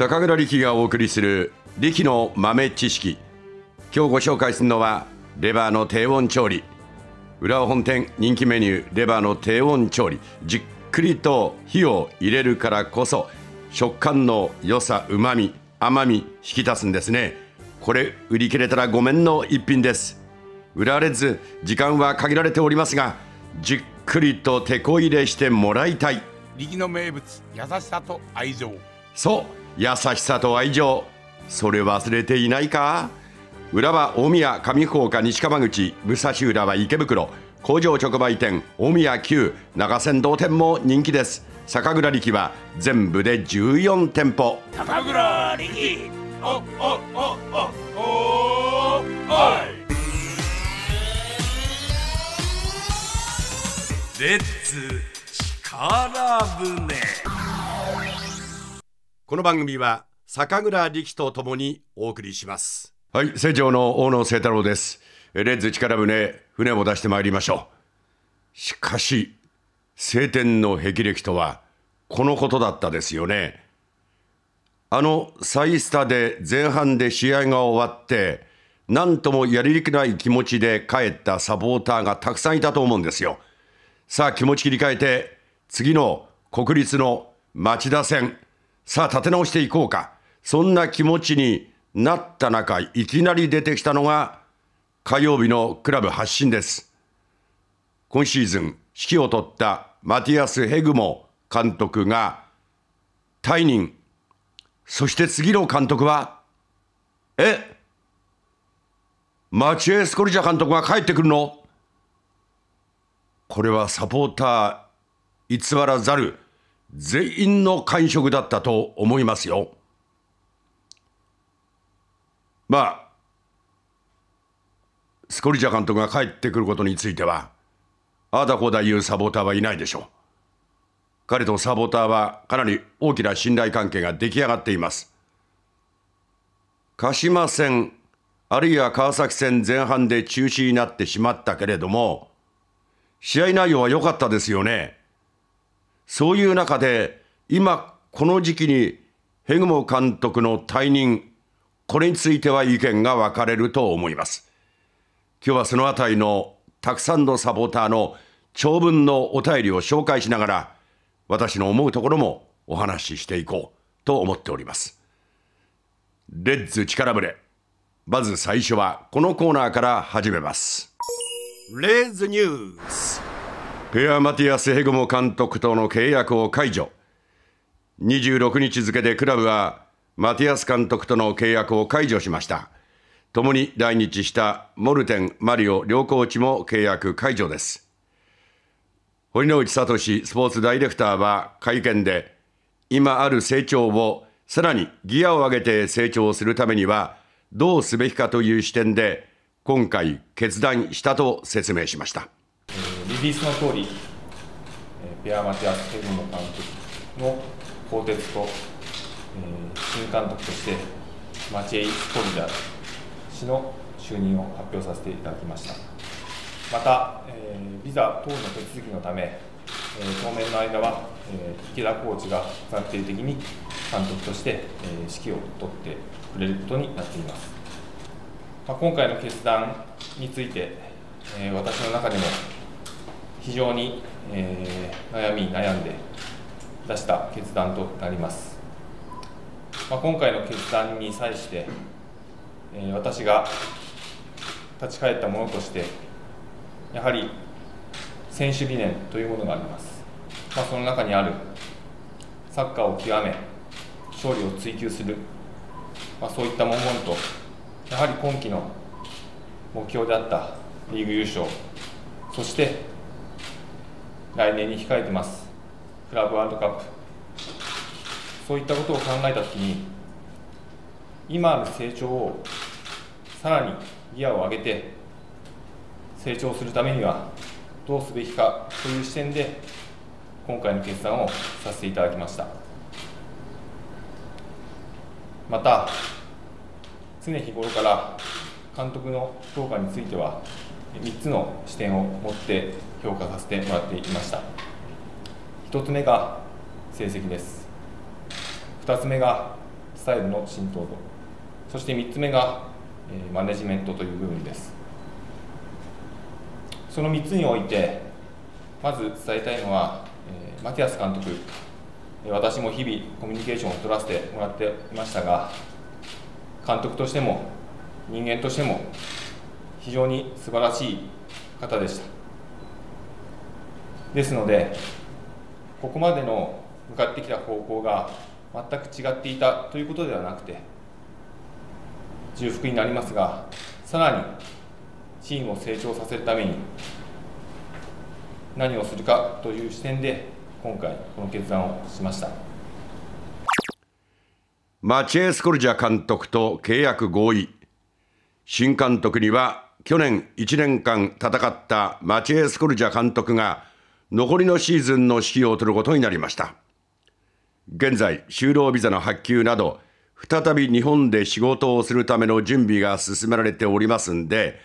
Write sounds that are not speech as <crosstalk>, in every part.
酒倉力がお送りする力の豆知識今日ご紹介するのはレバーの低温調理浦和本店人気メニューレバーの低温調理じっくりと火を入れるからこそ食感の良さうまみ甘み引き出すんですねこれ売り切れたらごめんの一品です売られず時間は限られておりますがじっくりと手こ入れしてもらいたい力の名物優しさと愛情そう優しさと愛情それ忘れていないか浦和大宮上福岡西川口武蔵浦和池袋工場直売店大宮旧長仙道店も人気です酒蔵力は全部で14店舗酒蔵力おおおおおレッツ力船この番組は坂倉力と共にお送りしますはい成長の大野清太郎ですレンズ力船船を出してまいりましょうしかし晴天の霹靂とはこのことだったですよねあのサイスタで前半で試合が終わって何ともやりにくない気持ちで帰ったサポーターがたくさんいたと思うんですよさあ気持ち切り替えて次の国立の町田戦さあ立て直していこうか。そんな気持ちになった中、いきなり出てきたのが火曜日のクラブ発信です。今シーズン指揮を執ったマティアス・ヘグモ監督が退任。そして次の監督は、えマチエ・スコルジャ監督が帰ってくるのこれはサポーター偽らざる全員の感触だったと思いますよ。まあ、スコリジャ監督が帰ってくることについては、あだこうだ言うサポーターはいないでしょう。彼とサポーターはかなり大きな信頼関係が出来上がっています。鹿島戦、あるいは川崎戦前半で中止になってしまったけれども、試合内容は良かったですよね。そういう中で、今、この時期に、ヘグモ監督の退任、これについては意見が分かれると思います。今日はそのあたりのたくさんのサポーターの長文のお便りを紹介しながら、私の思うところもお話ししていこうと思っております。レッズ力ぶれ。まず最初はこのコーナーから始めます。レッズニュースペア・マティアス・ヘグモ監督との契約を解除26日付でクラブはマティアス監督との契約を解除しました共に来日したモルテン・マリオ両コーチも契約解除です堀之内聡スポーツダイレクターは会見で今ある成長をさらにギアを上げて成長するためにはどうすべきかという視点で今回決断したと説明しました。リリースの通り、ペア・マティアス・ヘルム監督の鋼鉄と、えー、新監督として、マチェイ・スポリダ氏の就任を発表させていただきました。また、えー、ビザ等の手続きのため、えー、当面の間は、えー、池田コーチが暫定的に監督として、えー、指揮を執ってくれることになっています。まあ、今回の決断について、えー、私の中でも非常に、えー、悩み悩んで出した決断となります、まあ、今回の決断に際して、えー、私が立ち返ったものとしてやはり選手理念というものがあります、まあ、その中にあるサッカーを極め勝利を追求する、まあ、そういった文言とやはり今季の目標であったリーグ優勝そして来年に控えてますクラブワールドカップそういったことを考えたときに今ある成長をさらにギアを上げて成長するためにはどうすべきかという視点で今回の決断をさせていただきましたまた常日頃から監督の評価については3つの視点を持って評価させてもらっていました1つ目が成績です2つ目がスタイルの浸透度そして3つ目がマネジメントという部分ですその3つにおいてまず伝えたいのはマティアス監督私も日々コミュニケーションを取らせてもらっていましたが監督としても人間としても非常に素晴らしい方でしたですのでここまでの向かってきた方向が全く違っていたということではなくて重複になりますがさらにチームを成長させるために何をするかという視点で今回この決断をしましたマチェ・スコルジャ監督と契約合意新監督には去年1年間戦ったマチエ・スコルジャ監督が残りのシーズンの指揮を執ることになりました現在就労ビザの発給など再び日本で仕事をするための準備が進められておりますんで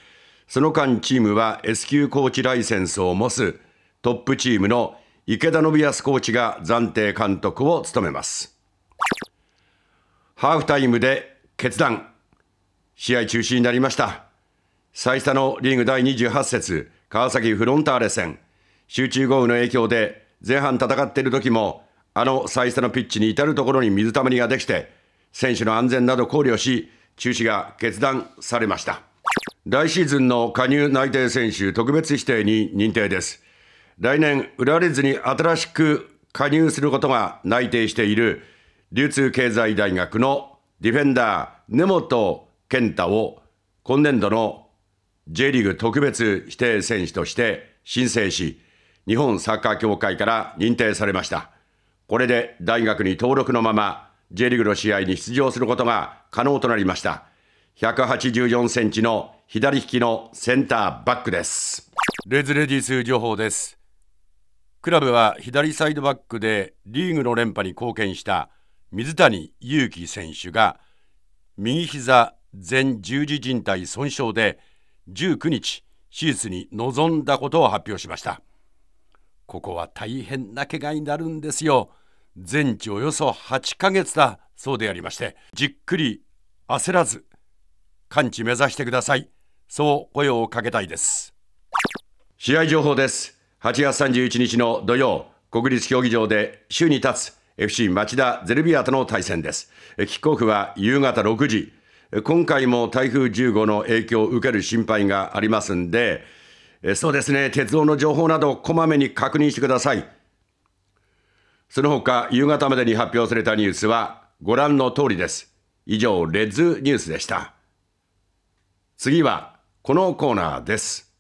その間チームは S 級コーチライセンスを持つトップチームの池田信康コーチが暫定監督を務めますハーフタイムで決断試合中止になりました。最下のリーグ第28節、川崎フロンターレ戦。集中豪雨の影響で、前半戦っている時も、あの最下のピッチに至るところに水たまりができて、選手の安全など考慮し、中止が決断されました。来シーズンの加入内定選手特別指定に認定です。来年、売られずに新しく加入することが内定している、流通経済大学のディフェンダー、根本健太を今年度の J リーグ特別指定選手として申請し、日本サッカー協会から認定されました。これで大学に登録のまま J リーグの試合に出場することが可能となりました。184センチの左利きのセンターバックです。レズレディース情報です。クラブは左サイドバックでリーグの連覇に貢献した水谷祐希選手が右膝前十字靭帯損傷で19日手術に臨んだことを発表しましたここは大変な怪我になるんですよ全治およそ8ヶ月だそうでありましてじっくり焦らず完治目指してくださいそう声をかけたいです試合情報です8月31日の土曜国立競技場で週に立つ FC 町田ゼルビアとの対戦ですキックオフは夕方6時今回も台風15の影響を受ける心配がありますんで、そうですね、鉄道の情報などこまめに確認してください。その他、夕方までに発表されたニュースはご覧の通りです。以上、レッズニュースでした。次は、このコーナーです。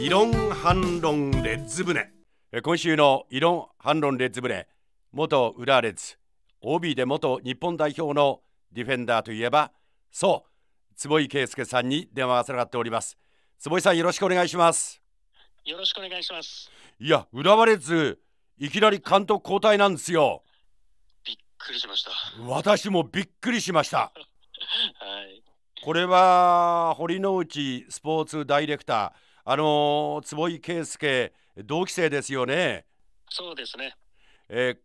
異論反論レッズ船。今週の異論反論レッズ船。元浦和レッズ OB で元日本代表のディフェンダーといえばそう坪井圭介さんに電話がつながっております坪井さんよろしくお願いしますよろしくお願いしますいや浦和レッズいきなり監督交代なんですよびっくりしました私もびっくりしました <laughs> はいこれは堀之内スポーツダイレクターあの坪井圭介同期生ですよねそうですねえー、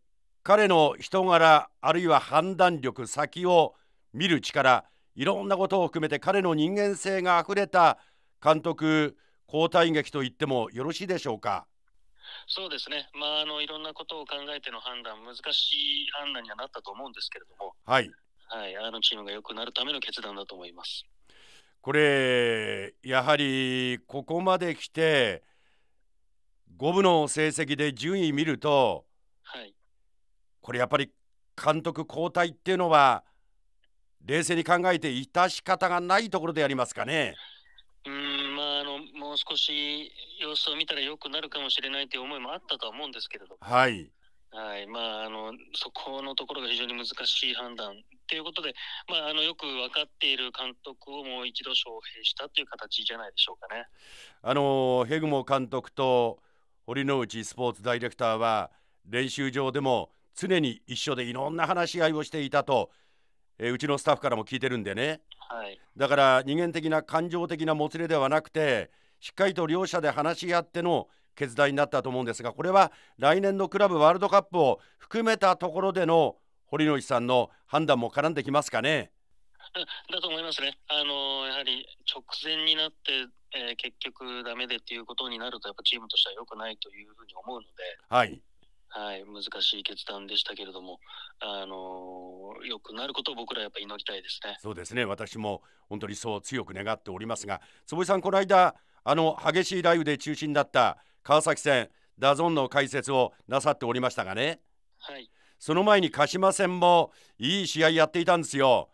彼の人柄あるいは判断力先を見る力いろんなことを含めて彼の人間性があふれた監督交代劇と言ってもよろしいでしょうか。そうですね、まあ、あのいろんなことを考えての判断、難しい判断にはなったと思うんですけれども、はい、はい、あのチームが良くなるための決断だと思いますこれ、やはりここまで来て、五分の成績で順位見ると、はい、これやっぱり監督交代っていうのは冷静に考えて致し方がないところでありますかね。うんまあ、あのもう少し様子を見たらよくなるかもしれないという思いもあったとは思うんですけれどはい、はいまあ、あのそこのところが非常に難しい判断ということで、まあ、あのよく分かっている監督をもう一度招聘したという形じゃないでしょうかね。あのヘグモ監督と堀之内スポーツダイレクターは練習場でも常に一緒でいろんな話し合いをしていたと、えー、うちのスタッフからも聞いてるんでね、はい、だから人間的な感情的なもつれではなくてしっかりと両者で話し合っての決断になったと思うんですがこれは来年のクラブワールドカップを含めたところでの堀之内さんの判断も絡んできますかね。<laughs> だと思いますね。あのやはり直前になって、えー、結局ダメでっていうことになるとやっぱチームとしては良くないというふうに思うので、はい、はい、難しい決断でしたけれども、あのー、よくなることを僕らやっぱ祈りたいですね。そうですね、私も本当にそう強く願っておりますが、坪井さん、この間、あの激しい雷雨で中止になった川崎戦、ダゾンの解説をなさっておりましたがね、はい、その前に鹿島戦もいい試合やっていたんですよ。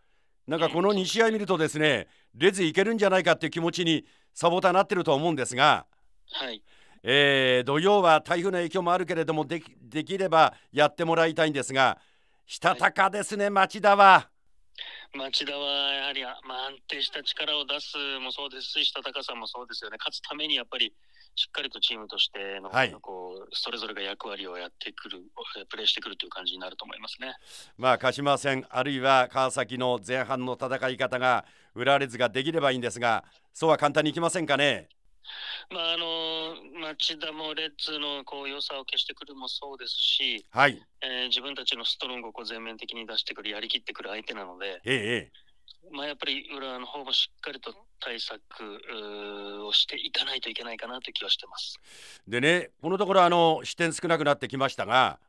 なんかこの2試合見るとですね、レズいけるんじゃないかっていう気持ちにサポーターなってると思うんですが、はい、えー、土曜は台風の影響もあるけれどもできればやってもらいたいんですがしたたかですね、町田は。町田はやはり、まあ、安定した力を出すもそうですし、したたかさもそうですよね、勝つためにやっぱりしっかりとチームとしての、はい、こうそれぞれが役割をやってくる、プレーしてくるという感じになると思いますね、まあ、鹿島戦、あるいは川崎の前半の戦い方が、裏和レズができればいいんですが、そうは簡単にいきませんかね。まああの町田もレッズのこう良さを消してくるもそうですし、はいえー、自分たちのストロングをこう全面的に出してくる、やりきってくる相手なので、ええ、まあ、やっぱり浦和の方もしっかりと対策をしていかないといけないかなという気はしてます。でね、このところあの視点少なくなってきましたが、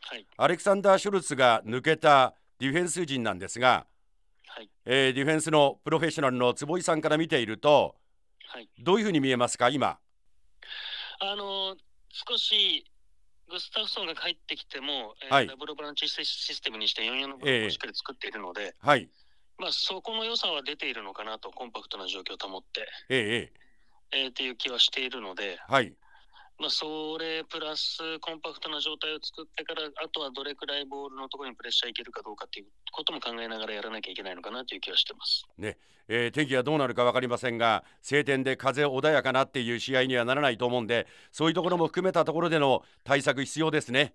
はい、アレクサンダー・ショルツが抜けたディフェンス陣なんですが、はいえー、ディフェンスのプロフェッショナルの坪井さんから見ていると、はい、どういうふうに見えますか、今。あの少しグスタフソンが帰ってきても、はい、えーダブルブランチシステムにして44のブロをしっかり作っているので、えー、はいまあ、そこの良さは出ているのかなと、コンパクトな状況を保って、ええー、えー、っていう気はしているので、はいまあ、それプラスコンパクトな状態を作ってからあとはどれくらいボールのところにプレッシャーいけるかどうかということも考えながらやらなきゃいけないのかなという気はしてます、ねえー、天気はどうなるか分かりませんが晴天で風穏やかなっていう試合にはならないと思うんでそういうところも含めたところでの対策必要ですね。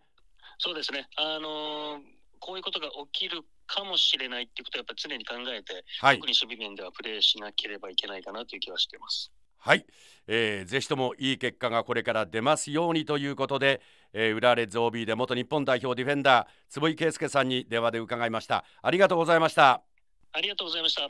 そうですね、あのー、こういうことが起きるかもしれないっていうことはやっぱ常に考えて、はい、特に守備面ではプレーしなければいけないかなという気はしています。はい、えー、ぜひともいい結果がこれから出ますようにということで、えー、浦和レッズ OB で元日本代表ディフェンダー坪井圭介さんに電話で伺いましたありがとうございましたありがとうございました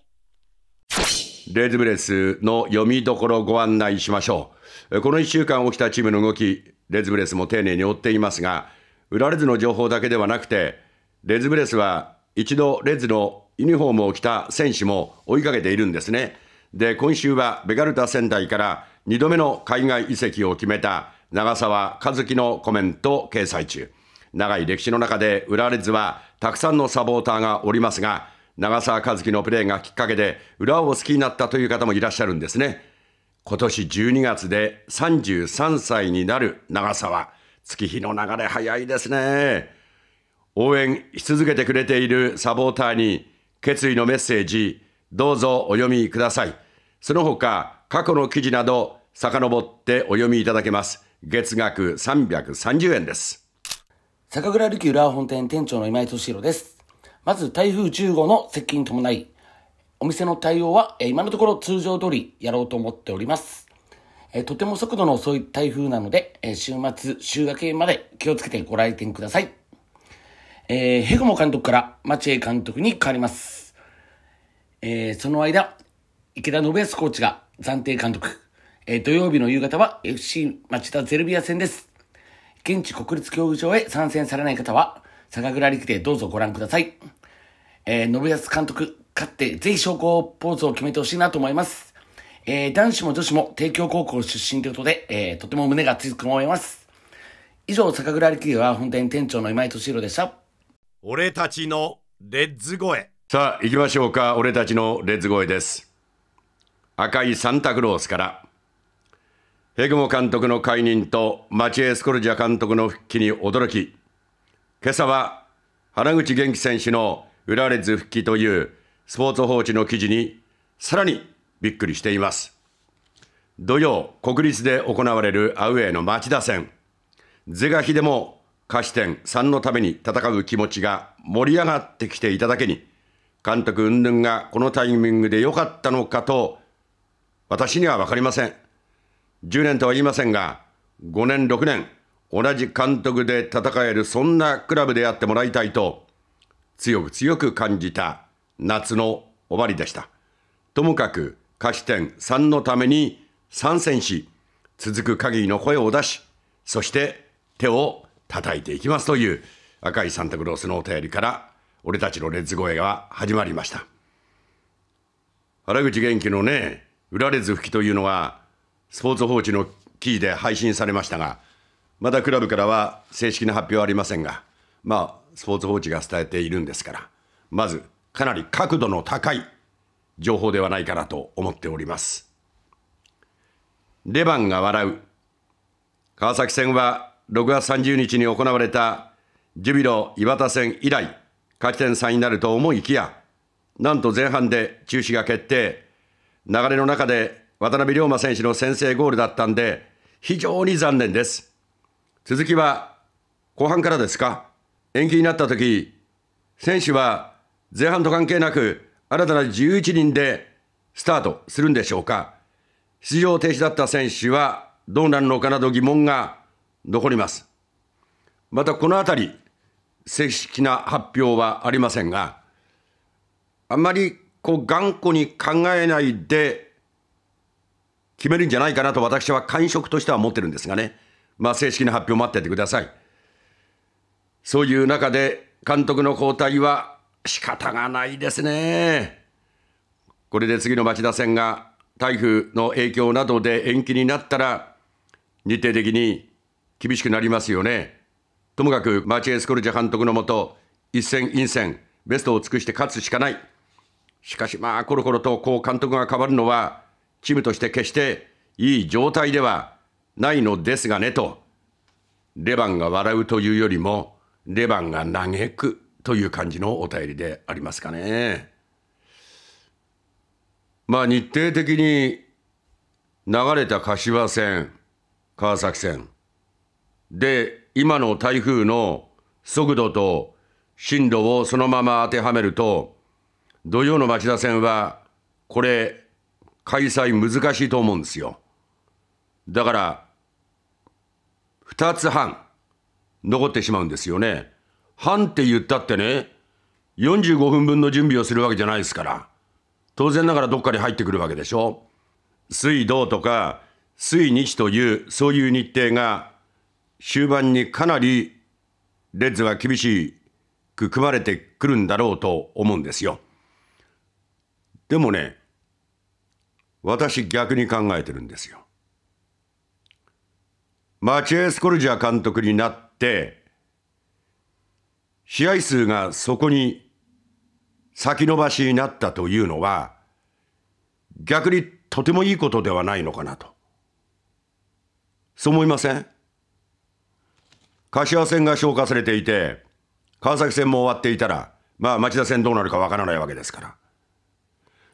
レズブレスの読みどころご案内しましょうこの1週間起きたチームの動きレズブレスも丁寧に追っていますが浦和レッズの情報だけではなくてレズブレスは一度レッズのユニフォームを着た選手も追いかけているんですねで、今週はベガルタ仙台から2度目の海外移籍を決めた長澤和樹のコメント掲載中。長い歴史の中で浦和レッズはたくさんのサポーターがおりますが、長澤和樹のプレーがきっかけで浦和を好きになったという方もいらっしゃるんですね。今年12月で33歳になる長澤。月日の流れ早いですね。応援し続けてくれているサポーターに決意のメッセージ、どうぞお読みください。その他、過去の記事など、遡ってお読みいただけます。月額330円です。酒蔵リキ本店店長の今井敏弘です。まず台風1 5号の接近に伴い、お店の対応は今のところ通常通りやろうと思っております。とても速度の遅い台風なので、週末、週明けまで気をつけてご来店ください。えー、ヘグモ監督から町江監督に変わります。えー、その間、池田信康コーチが暫定監督。えー、土曜日の夕方は FC 町田ゼルビア戦です。現地国立競技場へ参戦されない方は、酒蔵力でどうぞご覧ください。えー、信康監督、勝って、ぜひ昇降ポーズを決めてほしいなと思います。えー、男子も女子も帝京高校出身ということで、えー、とても胸が熱く思います。以上、酒蔵力では本店店長の今井敏弘でした。俺たちのレッズ声。さあ、行きましょうか。俺たちのレッズ声です。赤いサンタクロースから。ヘグモ監督の解任とチエ・スコルジャ監督の復帰に驚き。今朝は原口元気選手の裏レッズ復帰というスポーツ報知の記事にさらにびっくりしています。土曜、国立で行われるアウェイの町田戦。是が非でも勝ち点3のために戦う気持ちが盛り上がってきていただけに、監督云々がこのタイミングで良かったのかと、私にはわかりません。10年とは言いませんが、5年、6年、同じ監督で戦えるそんなクラブでやってもらいたいと、強く強く感じた夏の終わりでした。ともかく、勝ち点3のために参戦し、続く限りの声を出し、そして手を叩いていきますという赤いサンタクロースのお便りから俺たちのレッツゴーが始まりました。原口元気のね、売られず吹きというのは、スポーツ報知の記事で配信されましたが、まだクラブからは正式な発表はありませんが、まあ、スポーツ報知が伝えているんですから、まず、かなり角度の高い情報ではないかなと思っております。レバンが笑う。川崎戦は6月30日に行われたジュビロ磐田戦以来、勝ち点3になると思いきや、なんと前半で中止が決定。流れの中で渡辺龍馬選手の先制ゴールだったんで、非常に残念です。続きは、後半からですか延期になった時、選手は前半と関係なく、新たな11人でスタートするんでしょうか出場停止だった選手はどうなるのかなど疑問が残ります。またこのあたり、正式な発表はありませんが、あんまりこう頑固に考えないで決めるんじゃないかなと私は感触としては持ってるんですがね、まあ、正式な発表待っててください。そういう中で監督の交代は仕方がないですね。これで次の町田戦が台風の影響などで延期になったら日程的に厳しくなりますよね。ともかくマーチェ・エスコルジャ監督のもと、一戦、陰戦、ベストを尽くして勝つしかない。しかしまあ、コロコロとこう監督が変わるのは、チームとして決していい状態ではないのですがねと、レバンが笑うというよりも、レバンが嘆くという感じのお便りでありますかね。まあ日程的に流れた柏戦川崎戦で今の台風の速度と進路をそのまま当てはめると、土曜の町田線は、これ、開催難しいと思うんですよ。だから、2つ半、残ってしまうんですよね。半って言ったってね、45分分の準備をするわけじゃないですから。当然ながらどっかに入ってくるわけでしょ。水道とか、水日という、そういう日程が終盤にかなりレッズは厳しく組まれてくるんだろうと思うんですよ。でもね、私逆に考えてるんですよ。マチエース・コルジャ監督になって、試合数がそこに先延ばしになったというのは、逆にとてもいいことではないのかなと。そう思いません柏線が消化されていて、川崎線も終わっていたら、まあ町田線どうなるかわからないわけですから。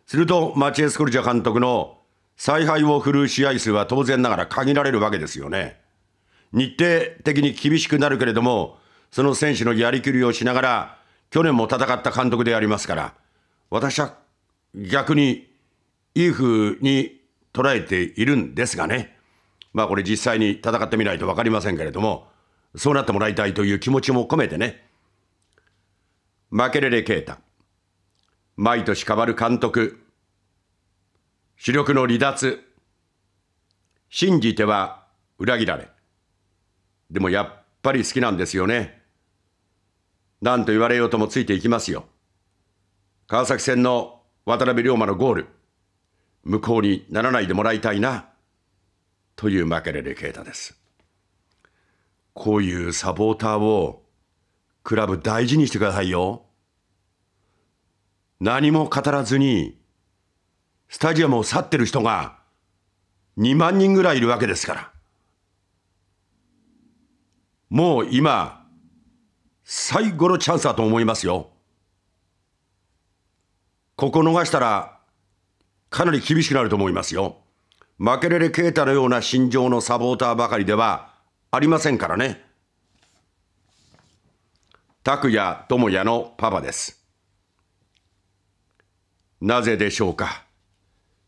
すると、マチエスコルチャ監督の采配を振るう試合数は当然ながら限られるわけですよね。日程的に厳しくなるけれども、その選手のやりきりをしながら、去年も戦った監督でありますから、私は逆にいい風に捉えているんですがね。まあこれ実際に戦ってみないと分かりませんけれども、そうなってもらいたいという気持ちも込めてね。マケレレ・ケータ。毎年変わる監督。主力の離脱。信じては裏切られ。でもやっぱり好きなんですよね。何と言われようともついていきますよ。川崎戦の渡辺龍馬のゴール。無効にならないでもらいたいな。というマケレレ・ケータです。こういうサポーターをクラブ大事にしてくださいよ。何も語らずに、スタジアムを去ってる人が2万人ぐらいいるわけですから。もう今、最後のチャンスだと思いますよ。ここ逃したら、かなり厳しくなると思いますよ。負けれれ啓太のような心情のサポーターばかりでは、ありませんからね。拓也智也のパパです。なぜでしょうか。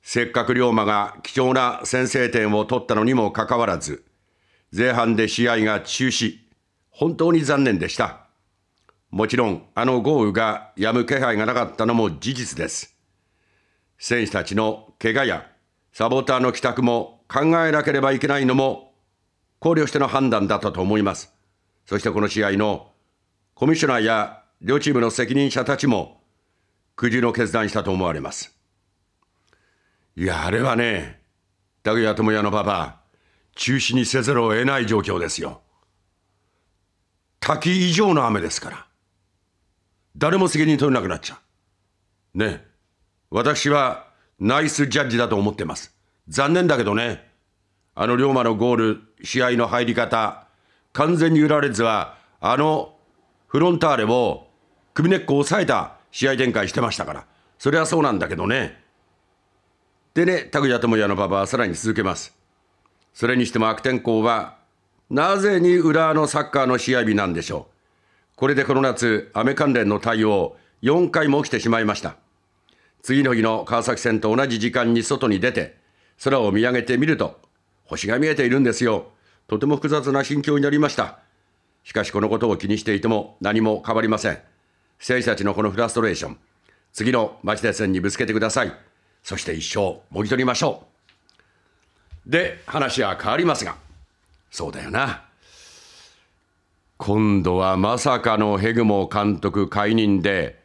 せっかく龍馬が貴重な先制点を取ったのにもかかわらず、前半で試合が中止。本当に残念でした。もちろん、あの豪雨がやむ気配がなかったのも事実です。選手たちの怪我やサボターの帰宅も考えなければいけないのも考慮しての判断だったと思います。そしてこの試合のコミッショナーや両チームの責任者たちも苦渋の決断したと思われます。いや、あれはね、拓也智也のパパ、中止にせざるを得ない状況ですよ。滝以上の雨ですから。誰も責任取れなくなっちゃう。ね。私はナイスジャッジだと思ってます。残念だけどね、あの龍馬のゴール試合の入り方、完全に浦られずは、あのフロンターレを首根っこを抑えた試合展開してましたから、それはそうなんだけどね。でね、田口智也の馬場はさらに続けます。それにしても悪天候は、なぜに浦和のサッカーの試合日なんでしょう。これでこの夏、雨関連の対応、4回も起きてしまいました。次の日の川崎戦と同じ時間に外に出て、空を見上げてみると、星が見えているんですよ。とても複雑な心境になりました。しかしこのことを気にしていても何も変わりません。選手たちのこのフラストレーション、次の町田戦にぶつけてください。そして一生もぎ取りましょう。で、話は変わりますが、そうだよな。今度はまさかのヘグモ監督解任で、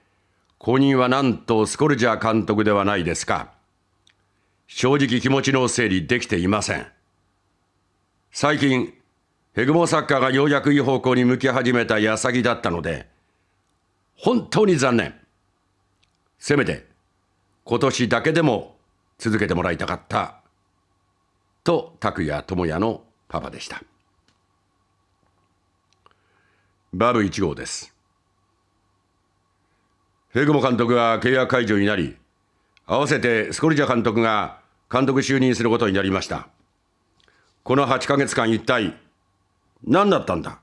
後任はなんとスコルジャー監督ではないですか。正直気持ちの整理できていません。最近、ヘグモサッカーがようやくいい方向に向き始めた矢先だったので、本当に残念。せめて、今年だけでも続けてもらいたかった。と、拓也智也のパパでした。バブ1号です。ヘグモ監督が契約解除になり、合わせてスコルジャ監督が監督就任することになりました。この8ヶ月間一体、何だったんだ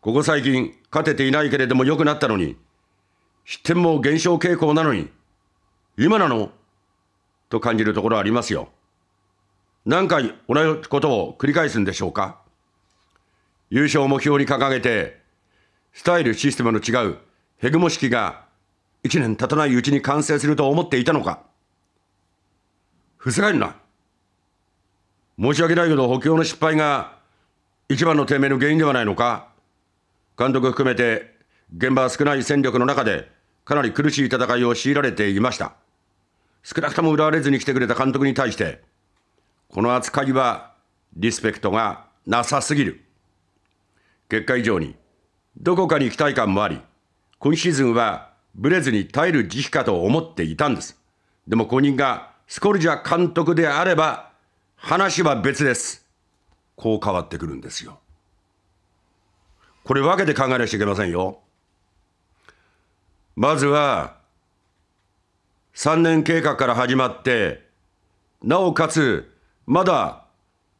ここ最近、勝てていないけれども良くなったのに、失点も減少傾向なのに、今なのと感じるところありますよ。何回同じことを繰り返すんでしょうか優勝を目標に掲げて、スタイル、システムの違うヘグモ式が1年経たないうちに完成すると思っていたのかふざけるな。申し訳ないけど補強の失敗が一番の低迷の原因ではないのか監督含めて現場は少ない戦力の中でかなり苦しい戦いを強いられていました少なくとも裏和れずに来てくれた監督に対してこの扱いはリスペクトがなさすぎる結果以上にどこかに期待感もあり今シーズンはブレずに耐える時期かと思っていたんですでも後任がスコルジャ監督であれば話は別です。こう変わってくるんですよ。これ分けて考えなきゃいけませんよ。まずは、3年計画から始まって、なおかつ、まだ、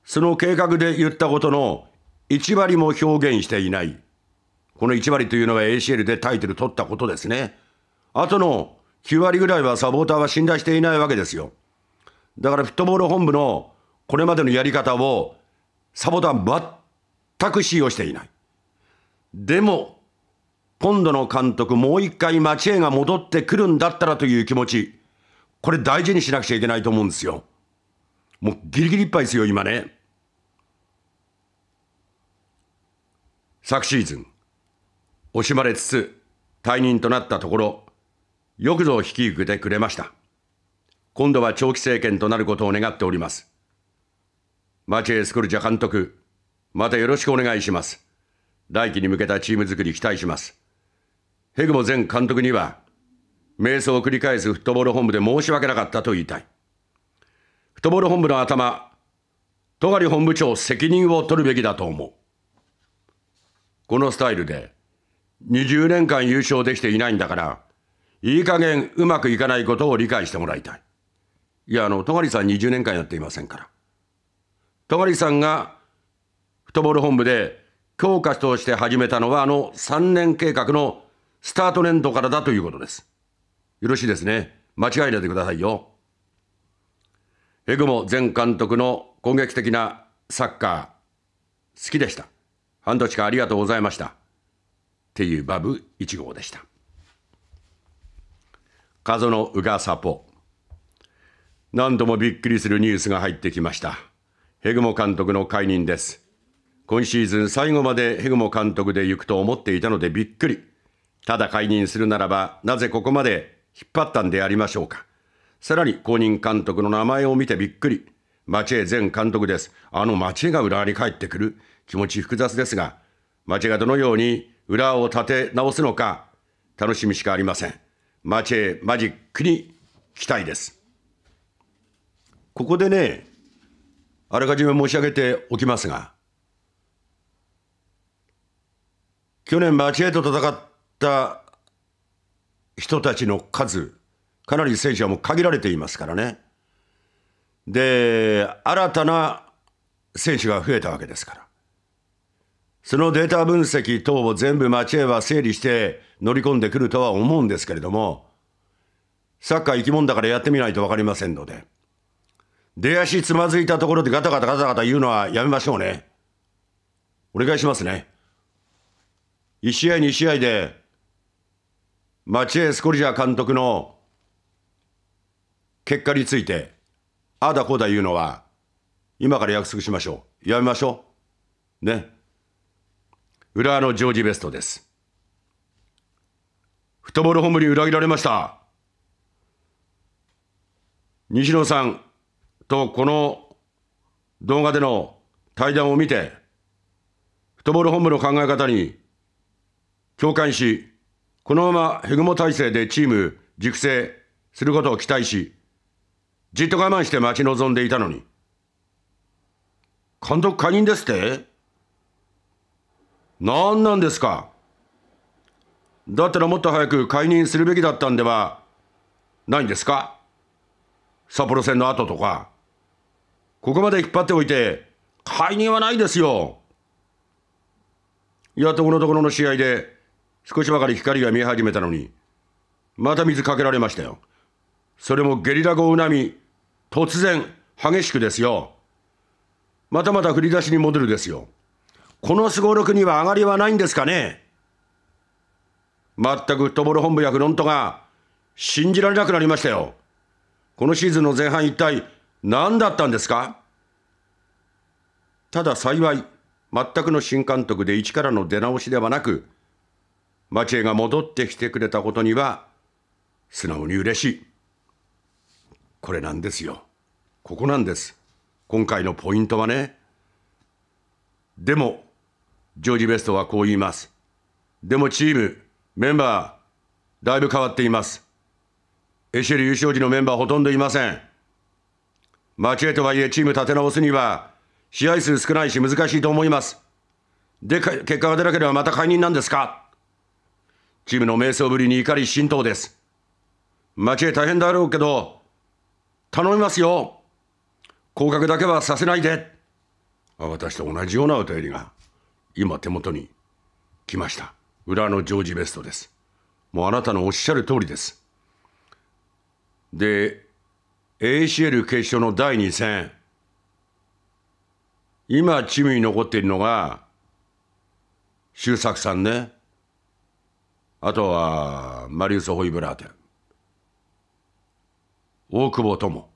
その計画で言ったことの1割も表現していない。この1割というのは ACL でタイトル取ったことですね。あとの9割ぐらいはサポーターは信頼していないわけですよ。だからフットボール本部のこれまでのやり方をサボタン全く使用していない。でも、今度の監督、もう一回町へが戻ってくるんだったらという気持ち、これ大事にしなくちゃいけないと思うんですよ。もうギリギリいっぱいですよ、今ね。昨シーズン、惜しまれつつ退任となったところ、よくぞ引き受けてくれました。今度は長期政権となることを願っております。マチエスコルジャ監督、またよろしくお願いします。来季に向けたチーム作り期待します。ヘグモ前監督には、瞑想を繰り返すフットボール本部で申し訳なかったと言いたい。フットボール本部の頭、戸リ本部長責任を取るべきだと思う。このスタイルで、20年間優勝できていないんだから、いい加減うまくいかないことを理解してもらいたい。いや、あの、戸リさん20年間やっていませんから。りさんがフットボール本部で強化として始めたのはあの3年計画のスタート年度からだということです。よろしいですね。間違いないでくださいよ。エグモ前監督の攻撃的なサッカー、好きでした。半年間ありがとうございました。っていうバブ1号でした。ゾのウガサポ。何度もびっくりするニュースが入ってきました。ヘグモ監督の解任です。今シーズン最後までヘグモ監督で行くと思っていたのでびっくり。ただ解任するならば、なぜここまで引っ張ったんでありましょうか。さらに公認監督の名前を見てびっくり。町江前監督です。あの町江が裏に帰ってくる。気持ち複雑ですが、町江がどのように裏を立て直すのか、楽しみしかありません。町江マジックに期待です。ここでね、あらかじめ申し上げておきますが、去年町へと戦った人たちの数、かなり戦車も限られていますからね。で、新たな選手が増えたわけですから。そのデータ分析等を全部町へは整理して乗り込んでくるとは思うんですけれども、サッカー生き物だからやってみないとわかりませんので。出足つまずいたところでガタガタガタガタ言うのはやめましょうね。お願いしますね。一試合二試合で、チ江スコリジャー監督の結果について、ああだこうだ言うのは、今から約束しましょう。やめましょう。ね。浦和のジョージ・ベストです。フットボール本部に裏切られました。西野さん、とこの動画での対談を見て、ル本部の考え方に共感し、このままヘグモ体制でチーム熟成することを期待し、じっと我慢して待ち望んでいたのに、監督解任ですって何なんですかだったらもっと早く解任するべきだったんではないんですか札幌戦の後とか。ここまで引っ張っておいて、解任はないですよ。やっとこのところの試合で、少しばかり光が見え始めたのに、また水かけられましたよ。それもゲリラ豪雨並み、突然、激しくですよ。またまた振り出しに戻るですよ。このスゴロクには上がりはないんですかね全くトボロ本部やフロントが信じられなくなりましたよ。このシーズンの前半一体何だったんですかただ幸い、全くの新監督で一からの出直しではなく、マチが戻ってきてくれたことには、素直に嬉しい。これなんですよ。ここなんです。今回のポイントはね。でも、ジョージ・ベストはこう言います。でもチーム、メンバー、だいぶ変わっています。エシェル優勝時のメンバーほとんどいません。間違とはいえチーム立て直すには試合数少ないし難しいと思います。で、結果が出なければまた解任なんですかチームの迷走ぶりに怒り浸透です。間違大変だろうけど、頼みますよ。降格だけはさせないで。私と同じようなお便りが今手元に来ました。裏のジョージベストです。もうあなたのおっしゃる通りです。で、ACL 決勝の第2戦。今、チームに残っているのが、周作さんね。あとは、マリウス・ホイブラーテン。大久保友。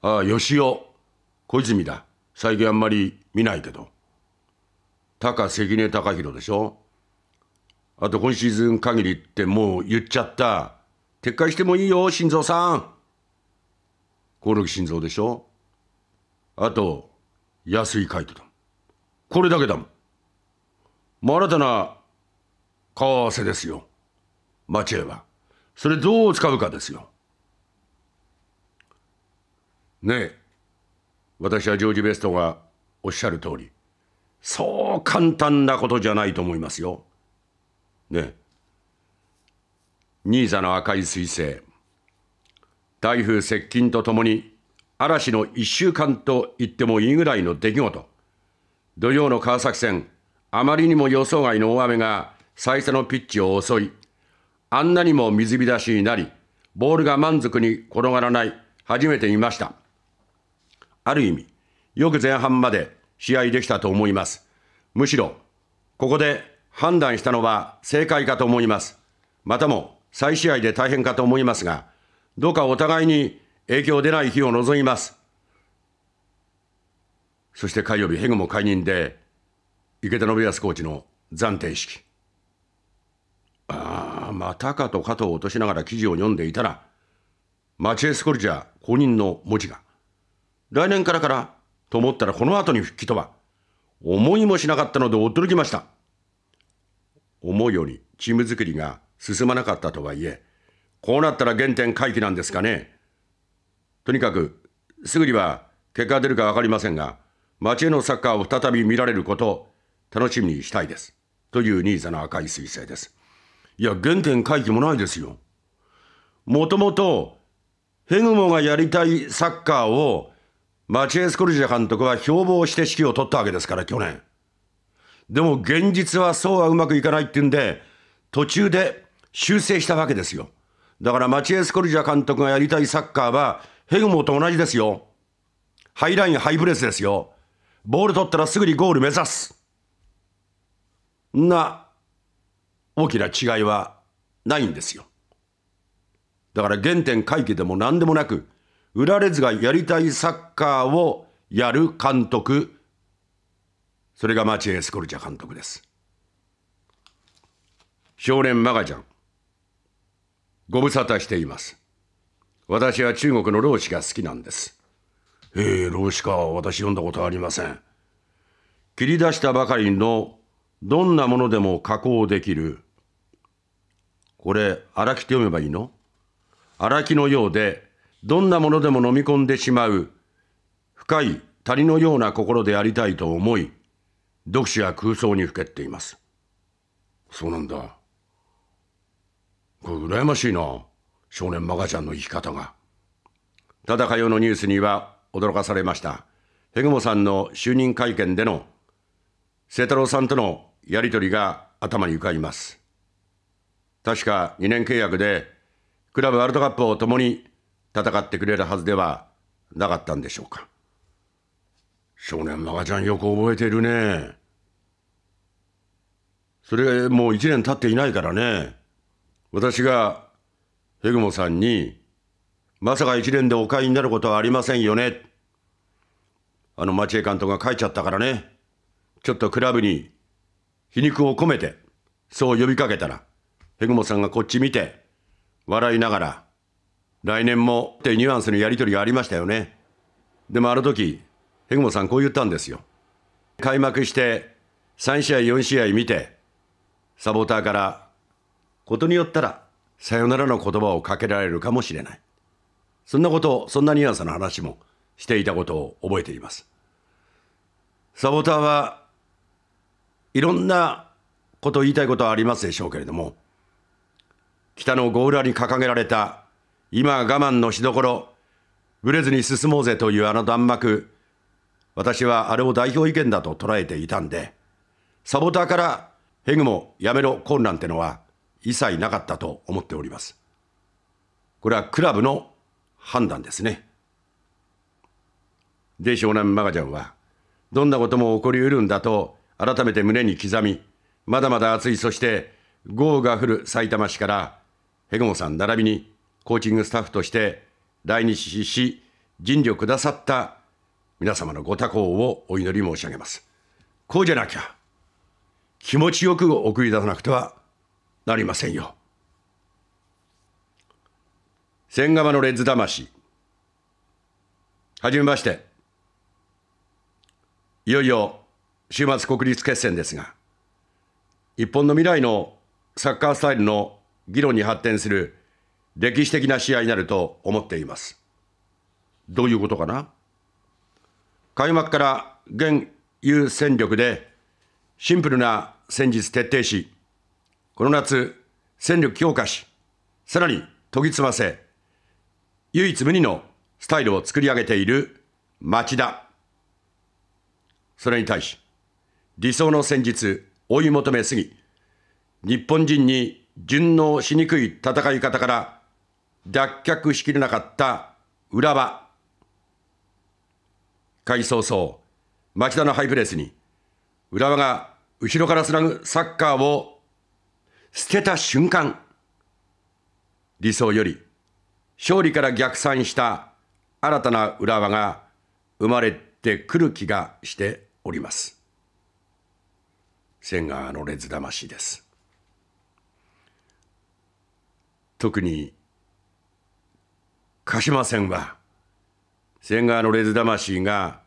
ああ、吉尾。小泉だ。最近あんまり見ないけど。高関根隆弘でしょあと今シーズン限りってもう言っちゃった撤回してもいいよ、晋三さん。興梠心臓でしょあと、安井海斗だ。これだけだもん。もう新たな顔合わせですよ。間違は。それどう使うかですよ。ねえ、私はジョージ・ベストがおっしゃる通り、そう簡単なことじゃないと思いますよ。ねえ。ニーザの赤い彗星。台風接近とともに、嵐の一週間と言ってもいいぐらいの出来事。土曜の川崎戦、あまりにも予想外の大雨が最初のピッチを襲い、あんなにも水浸しになり、ボールが満足に転がらない、初めて見ました。ある意味、よく前半まで試合できたと思います。むしろ、ここで判断したのは正解かと思います。またも、再試合で大変かと思いますが、どうかお互いに影響出ない日を望みます。そして火曜日、ヘグも解任で、池田信康コーチの暫定式。ああ、またかと肩を落としながら記事を読んでいたら、マチエスコルジャー公認の文字が、来年からからと思ったらこの後に復帰とは、思いもしなかったので驚きました。思うようにチーム作りが進まなかったとはいえ、こうなったら原点回帰なんですかね。とにかく、すぐには結果が出るか分かりませんが、町へのサッカーを再び見られることを楽しみにしたいです。というニーザの赤い彗星です。いや、原点回帰もないですよ。もともと、ヘグモがやりたいサッカーを、町へエスコルジャ監督は標榜して指揮を取ったわけですから、去年。でも現実はそうはうまくいかないっていうんで、途中で修正したわけですよ。だからマチエス・コルジャ監督がやりたいサッカーは、ヘグモと同じですよ。ハイライン、ハイブレスですよ。ボール取ったらすぐにゴール目指す。な、大きな違いはないんですよ。だから原点回帰でも何でもなく、売られずがやりたいサッカーをやる監督、それがマチエ・スコルジャ監督です。少年マガジャン。ご無沙汰しています。私は中国の老子が好きなんです。ええ、老子か、私読んだことありません。切り出したばかりの、どんなものでも加工できる。これ、荒木って読めばいいの荒木のようで、どんなものでも飲み込んでしまう、深い谷のような心でありたいと思い、読書や空想にふけっています。そうなんだ。これ羨ましいな。少年マガちゃんの生き方が。ただかのニュースには驚かされました。ヘグモさんの就任会見での、清太郎さんとのやりとりが頭に浮かびます。確か2年契約で、クラブワールドカップを共に戦ってくれるはずではなかったんでしょうか。少年マガちゃんよく覚えているね。それもう1年経っていないからね。私がヘグモさんに、まさか一年でお会いになることはありませんよね。あの町江監督が書いちゃったからね。ちょっとクラブに皮肉を込めて、そう呼びかけたら、ヘグモさんがこっち見て、笑いながら、来年もってニュアンスのやり取りがありましたよね。でもあの時、ヘグモさんこう言ったんですよ。開幕して3試合4試合見て、サポーターからことによったら、さよならの言葉をかけられるかもしれない。そんなことを、そんなニュアンスの話もしていたことを覚えています。サボターはいろんなこと言いたいことはありますでしょうけれども、北のゴーラに掲げられた、今我慢のしどころ、ぶれずに進もうぜというあの弾幕、私はあれを代表意見だと捉えていたんで、サボターからヘグもやめろ、コンなんてのは、一切なかったと思っております。これはクラブの判断ですね。で、湘南マガジャンは、どんなことも起こりうるんだと改めて胸に刻み、まだまだ暑い、そして豪雨が降る埼玉市から、ヘゴモさん並びにコーチングスタッフとして来日し、尽力くださった皆様のご多幸をお祈り申し上げます。こうじゃなきゃ、気持ちよく送り出さなくてはなりませんよ。千釜のレッズ魂。はじめまして。いよいよ週末国立決戦ですが、日本の未来のサッカースタイルの議論に発展する歴史的な試合になると思っています。どういうことかな開幕から現有戦力でシンプルな戦術徹底し、この夏、戦力強化し、さらに研ぎ澄ませ、唯一無二のスタイルを作り上げている町田。それに対し、理想の戦術、追い求めすぎ、日本人に順応しにくい戦い方から脱却しきれなかった浦和。開早々、町田のハイプレスに、浦和が後ろからつなぐサッカーを捨てた瞬間、理想より勝利から逆算した新たな浦和が生まれてくる気がしております。千賀のレズ魂です。特に鹿島線は千賀のレズ魂が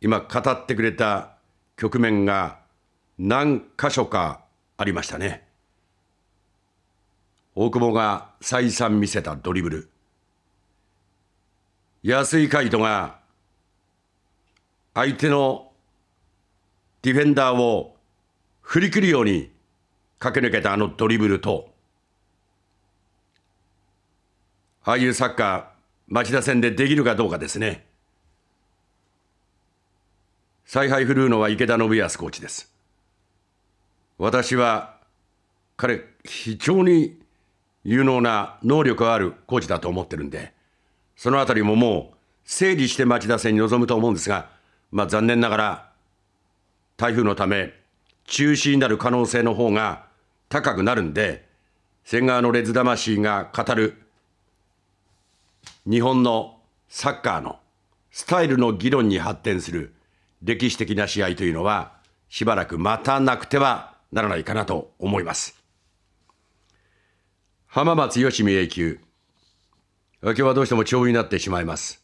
今語ってくれた局面が何箇所かありましたね。大久保が再三見せたドリブル。安井海斗が相手のディフェンダーを振り切るように駆け抜けたあのドリブルと、ああいうサッカー、町田戦でできるかどうかですね。采配振るうのは池田信康コーチです。私は彼、非常に有能な能力あるコーチだと思ってるんで、そのあたりももう整理して町田戦に臨むと思うんですが、まあ残念ながら、台風のため中止になる可能性の方が高くなるんで、千賀のレズ魂が語る日本のサッカーのスタイルの議論に発展する歴史的な試合というのは、しばらく待たなくてはならないかなと思います。浜松吉見永久。今日はどうしても長になってしまいます。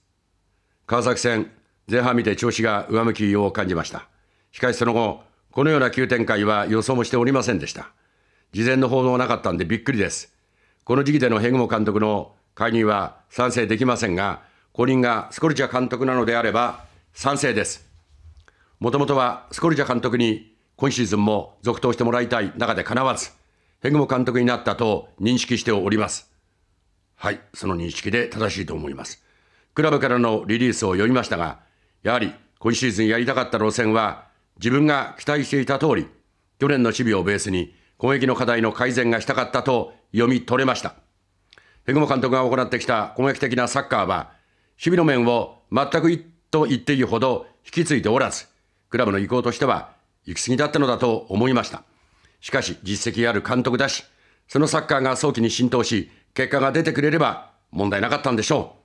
川崎戦、前半見て調子が上向きを感じました。しかしその後、このような急展開は予想もしておりませんでした。事前の報道はなかったんでびっくりです。この時期でのヘグモ監督の解任は賛成できませんが、後任がスコルジャ監督なのであれば賛成です。もともとはスコルジャ監督に今シーズンも続投してもらいたい中でかなわず、ヘグモ監督になったと認識しております。はい、その認識で正しいと思います。クラブからのリリースを読みましたが、やはり今シーズンやりたかった路線は、自分が期待していた通り、去年の守備をベースに攻撃の課題の改善がしたかったと読み取れました。ヘグモ監督が行ってきた攻撃的なサッカーは、守備の面を全くと言っていいほど引き継いでおらず、クラブの意向としては行き過ぎだったのだと思いました。しかし、実績ある監督だし、そのサッカーが早期に浸透し、結果が出てくれれば問題なかったんでしょ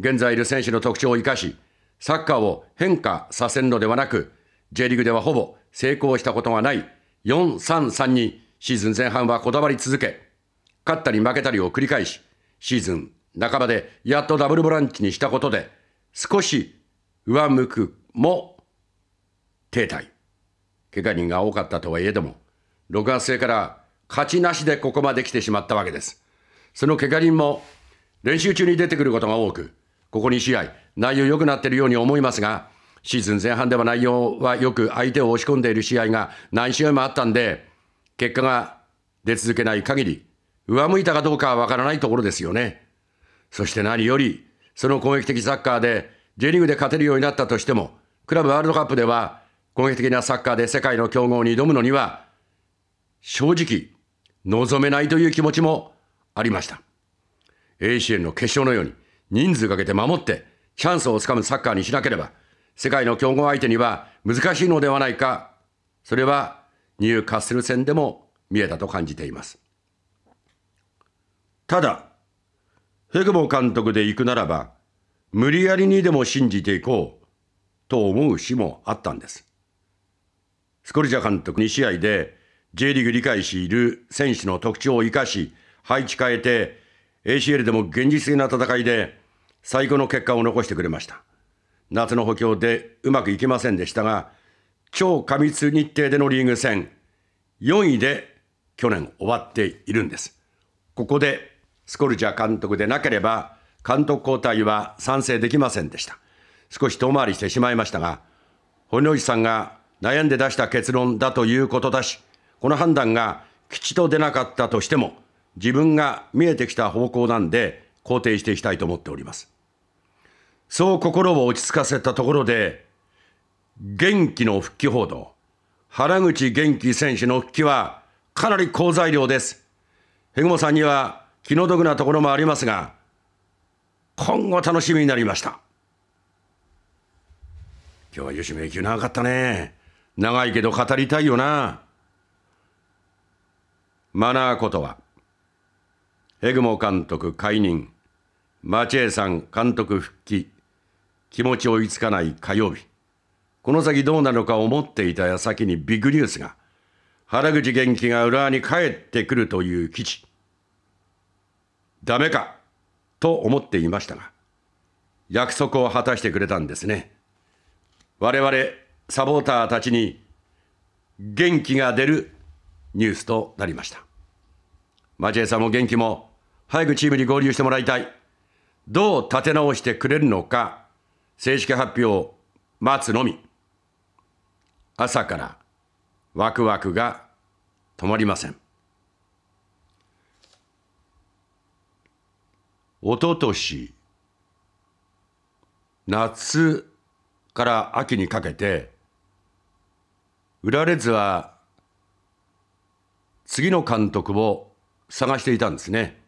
う。現在いる選手の特徴を生かし、サッカーを変化させるのではなく、J リーグではほぼ成功したことがない4-3-3にシーズン前半はこだわり続け、勝ったり負けたりを繰り返し、シーズン半ばでやっとダブルボランチにしたことで、少し上向くも停滞。怪我人が多かったとはいえども、6月生から勝ちなしでここまで来てしまったわけです。その怪我人も練習中に出てくることが多く、ここ2試合、内容良くなっているように思いますが、シーズン前半では内容はよく相手を押し込んでいる試合が何試合もあったんで、結果が出続けない限り、上向いたかどうかはわからないところですよね。そして何より、その攻撃的サッカーで J リーグで勝てるようになったとしても、クラブワールドカップでは攻撃的なサッカーで世界の強豪に挑むのには、正直、望めないという気持ちもありました。ACL の決勝のように、人数かけて守って、チャンスをつかむサッカーにしなければ、世界の強豪相手には難しいのではないか、それはニューカッスル戦でも見えたと感じています。ただ、ヘグボ監督で行くならば、無理やりにでも信じていこうと思う詩もあったんです。スコリジャ監督2試合で J リーグ理解している選手の特徴を生かし、配置変えて ACL でも現実的な戦いで最高の結果を残してくれました。夏の補強でうまくいきませんでしたが、超過密日程でのリーグ戦、4位で去年終わっているんです。ここでスコルジャ監督でなければ、監督交代は賛成できませんでした。少し遠回りしてしまいましたが、堀之内さんが悩んで出した結論だということだし、この判断が吉と出なかったとしても、自分が見えてきた方向なんで、肯定していきたいと思っております。そう心を落ち着かせたところで、元気の復帰報道、原口元気選手の復帰はかなり好材料です。ヘグモさんには気の毒なところもありますが、今後楽しみになりました。今日は吉秀宮長かったね。長いけど語りたいよな。マナーことは、エグモ監督解任、マチさん監督復帰、気持ち追いつかない火曜日。この先どうなるか思っていた矢先にビッグニュースが、原口元気が浦和に帰ってくるという記事。ダメかと思っていましたが、約束を果たしてくれたんですね。我々サポーターたちに元気が出るニュースとなりました。町江さんも元気も早くチームに合流してもらいたい。どう立て直してくれるのか、正式発表を待つのみ。朝からワクワクが止まりません。おととし、夏から秋にかけて、浦レッズは次の監督を探していたんですね。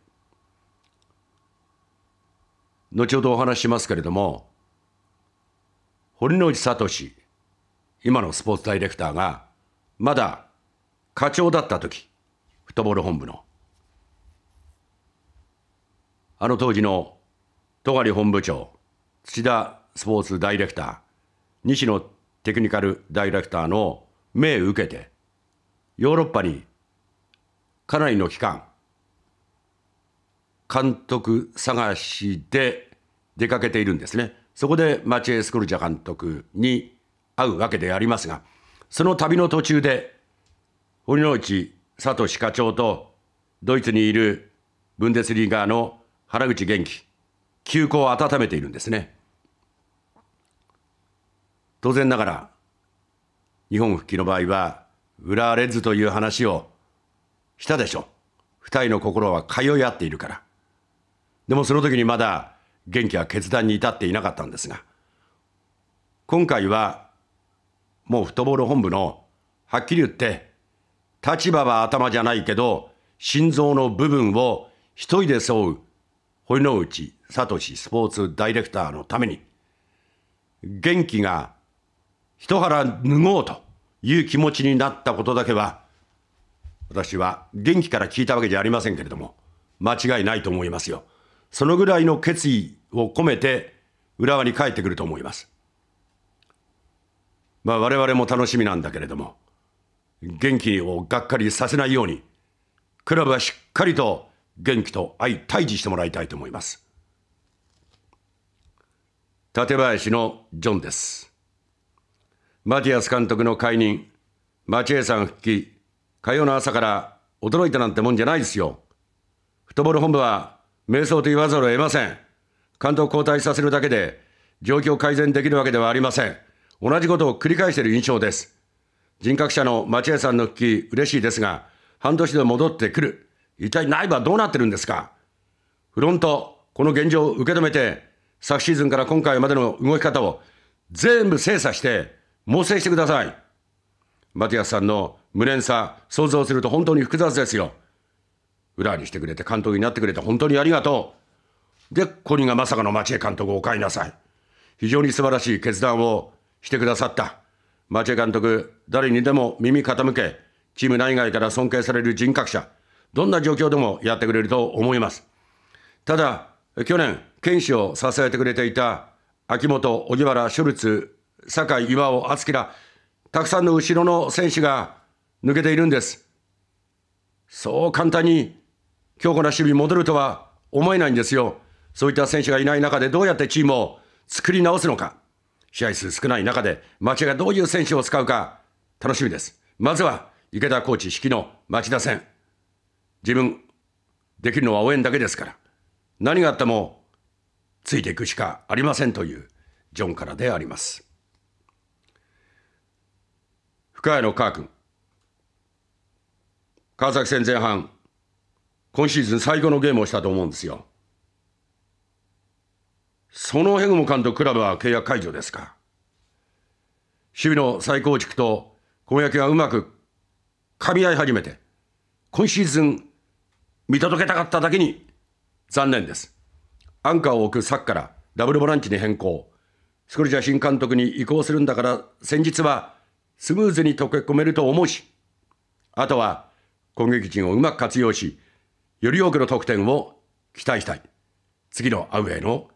後ほどお話しますけれども、堀之内聡、今のスポーツダイレクターが、まだ課長だった時、フットボール本部の。あの当時の戸狩本部長、土田スポーツダイレクター、西野テクニカルダイレクターの命受けて、ヨーロッパにかなりの期間、監督探しで出かけているんですね。そこでマチエ・スコルジャ監督に会うわけでありますが、その旅の途中で、堀之内聡課長とドイツにいるブンデスリーガーの原口元気、休校を温めているんですね。当然ながら、日本復帰の場合は、浦和レッズという話をしたでしょ。二人の心は通い合っているから。でもその時にまだ元気は決断に至っていなかったんですが、今回はもうフットボール本部のはっきり言って立場は頭じゃないけど心臓の部分を一人で背負う堀之内聡スポーツダイレクターのために元気が一腹脱ごうという気持ちになったことだけは、私は元気から聞いたわけじゃありませんけれども、間違いないと思いますよ。そのぐらいの決意を込めて、浦和に帰ってくると思います。まあ我々も楽しみなんだけれども、元気をがっかりさせないように、クラブはしっかりと元気と相対峙してもらいたいと思います。館林のジョンです。マティアス監督の解任、町江さん復帰、火曜の朝から驚いたなんてもんじゃないですよ。フットボール本部は、迷走と言わざるを得ません。監督交代させるだけで、状況改善できるわけではありません。同じことを繰り返している印象です。人格者の町江さんの復帰、嬉しいですが、半年で戻ってくる。一体内部はどうなってるんですかフロント、この現状を受け止めて、昨シーズンから今回までの動き方を全部精査して、猛省してください。マティアスさんの無念さ、想像すると本当に複雑ですよ。裏にしてくれて監督になってくれて本当にありがとう。で、コリンがまさかの町江監督をお帰りなさい。非常に素晴らしい決断をしてくださった。町江監督、誰にでも耳傾け、チーム内外から尊敬される人格者、どんな状況でもやってくれると思います。ただ、去年、剣士を支えてくれていた秋元、荻原、ショルツ酒井、岩尾、敦ら、たくさんの後ろの選手が抜けているんです。そう簡単に強固な守備戻るとは思えないんですよ。そういった選手がいない中でどうやってチームを作り直すのか。試合数少ない中で町がどういう選手を使うか楽しみです。まずは池田コーチ指揮の町田戦。自分、できるのは応援だけですから。何があってもついていくしかありませんというジョンからであります。谷の川君。川崎戦前半、今シーズン最後のゲームをしたと思うんですよ。そのヘグモ監督、クラブは契約解除ですか。守備の再構築と攻撃がうまく噛み合い始めて、今シーズン見届けたかっただけに残念です。アンカーを置くサッからダブルボランチに変更。スコルジャ新監督に移行するんだから、先日はスムーズに溶け込めると思うし、あとは攻撃陣をうまく活用し、より多くの得点を期待したい。次のアウェイの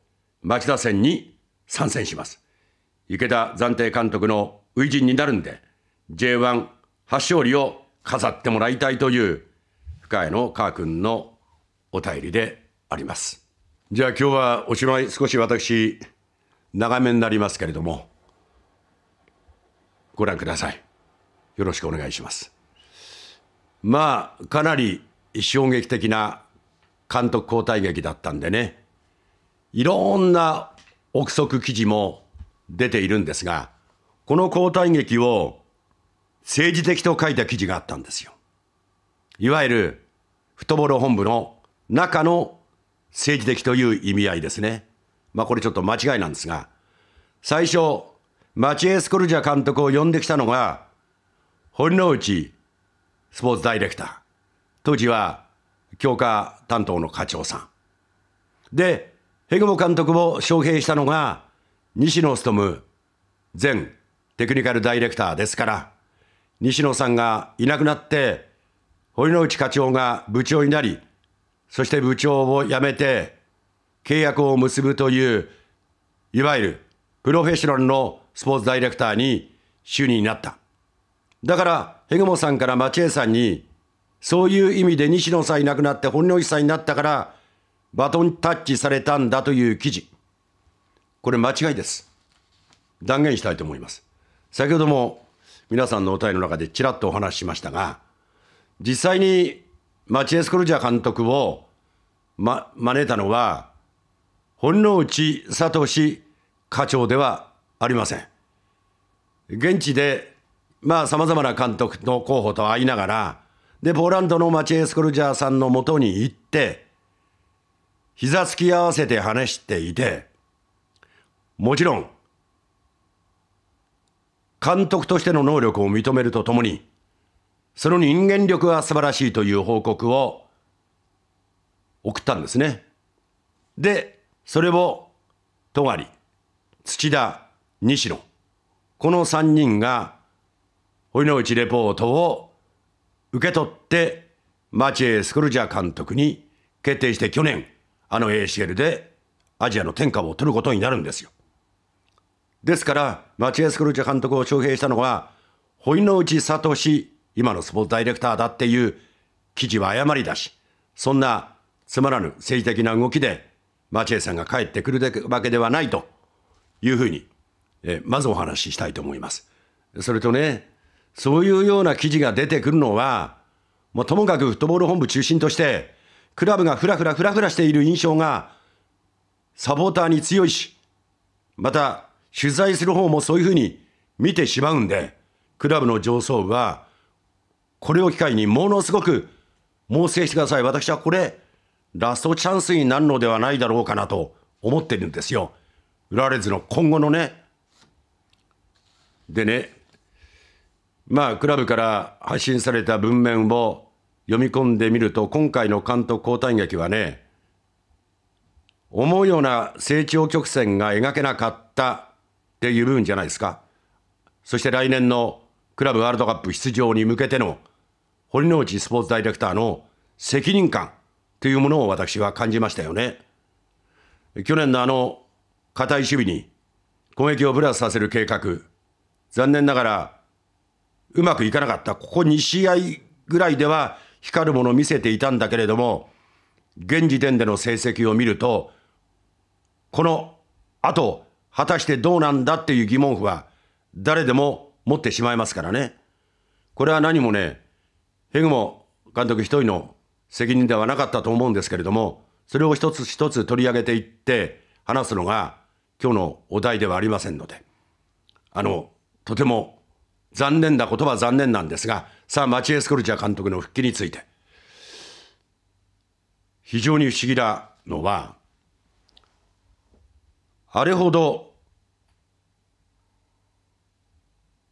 町田戦に参戦します。池田暫定監督の初陣になるんで、J1 初勝利を飾ってもらいたいという深谷の川君のお便りであります。じゃあ今日はおしまい少し私長めになりますけれども。ご覧ください。よろしくお願いします。まあ、かなり衝撃的な監督交代劇だったんでね、いろんな憶測記事も出ているんですが、この交代劇を政治的と書いた記事があったんですよ。いわゆる、懐本部の中の政治的という意味合いですね。まあこれちょっと間違いなんですが、最初、マチエ・スコルジャ監督を呼んできたのが、堀之内スポーツダイレクター。当時は強化担当の課長さん。で、ヘグモ監督を招聘したのが、西野勉、前テクニカルダイレクターですから、西野さんがいなくなって、堀之内課長が部長になり、そして部長を辞めて、契約を結ぶという、いわゆるプロフェッショナルのスポーツダイレクターに就任になった。だから、ヘグモさんから町江さんに、そういう意味で西野さんいなくなって本領一切になったから、バトンタッチされたんだという記事。これ間違いです。断言したいと思います。先ほども皆さんのお便りの中でちらっとお話ししましたが、実際にマチエス・コルジャ監督を、ま、招いたのは、本能内聡課長ではありません。現地で、まあ、様々な監督の候補と会いながら、で、ポーランドのマチエスコルジャーさんのもとに行って、膝つき合わせて話していて、もちろん、監督としての能力を認めるとともに、その人間力は素晴らしいという報告を送ったんですね。で、それを、戸狩、土田、西野、この三人が、堀之内レポートを受け取って、マチエ・スクルジャ監督に決定して去年、あの ACL でアジアの天下を取ることになるんですよ。ですから、マチエ・スクルジャ監督を招聘したのは、堀之内聡、今のスポーツダイレクターだっていう記事は誤りだし、そんなつまらぬ政治的な動きで、マチエさんが帰ってくるわけではないというふうにえまずお話ししたいと思います。それとね、そういうような記事が出てくるのは、もうともかくフットボール本部中心として、クラブがふらふらふらふらしている印象が、サポーターに強いし、また、取材する方もそういうふうに見てしまうんで、クラブの上層部は、これを機会にものすごく猛省してください。私はこれ、ラストチャンスになるのではないだろうかなと思ってるんですよ。浦和レッズの今後のね、でね、まあ、クラブから発信された文面を読み込んでみると、今回の監督交代劇はね、思うような成長曲線が描けなかったっていう部分じゃないですか。そして来年のクラブワールドカップ出場に向けての堀之内スポーツダイレクターの責任感というものを私は感じましたよね。去年のあの硬い守備に攻撃をブラスさせる計画、残念ながら、うまくいかなかった。ここ2試合ぐらいでは光るものを見せていたんだけれども、現時点での成績を見ると、この後、果たしてどうなんだっていう疑問符は、誰でも持ってしまいますからね。これは何もね、ヘグモ監督一人の責任ではなかったと思うんですけれども、それを一つ一つ取り上げていって話すのが今日のお題ではありませんので、あの、とても残念なことは残念なんですが、さあ、マチエスコルチャ監督の復帰について。非常に不思議なのは、あれほど、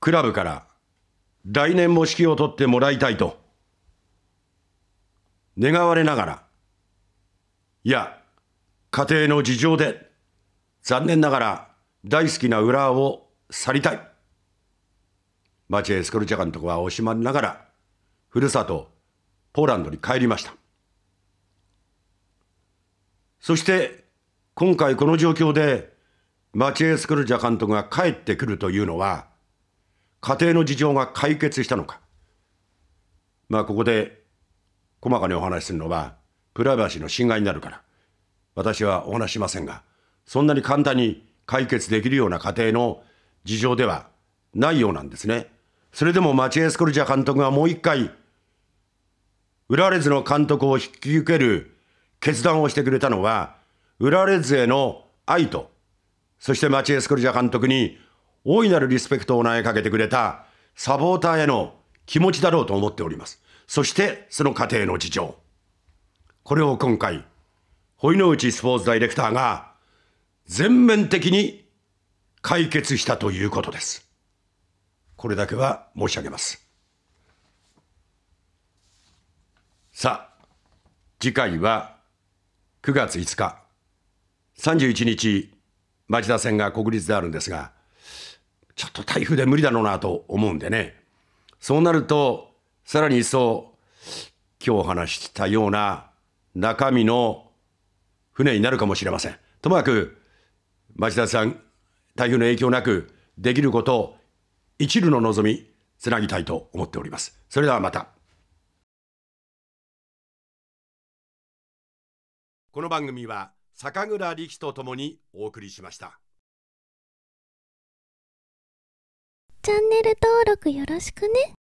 クラブから来年も指揮を取ってもらいたいと、願われながら、いや、家庭の事情で、残念ながら大好きな浦和を去りたい。マチェ・スコルチャ監督は惜しまれながら、ふるさと、ポーランドに帰りました。そして、今回この状況で、マチェ・スコルチャ監督が帰ってくるというのは、家庭の事情が解決したのか。まあ、ここで、細かにお話しするのは、プライバシーの侵害になるから、私はお話しませんが、そんなに簡単に解決できるような家庭の事情ではないようなんですね。それでもマチエ・スコルジャ監督がもう一回、浦和レズの監督を引き受ける決断をしてくれたのは、浦和レズへの愛と、そしてマチエ・スコルジャ監督に大いなるリスペクトを投げかけてくれたサポーターへの気持ちだろうと思っております。そしてその家庭の事情。これを今回、堀之内スポーツダイレクターが全面的に解決したということです。これだけは申し上げます。さあ、次回は9月5日、31日、町田線が国立であるんですが、ちょっと台風で無理だろうなと思うんでね。そうなると、さらに一層、今日話したような中身の船になるかもしれません。ともかく、町田さん、台風の影響なく、できることを一縷の望み、つなぎたいと思っております。それではまた。この番組は坂倉力とともにお送りしました。チャンネル登録よろしくね。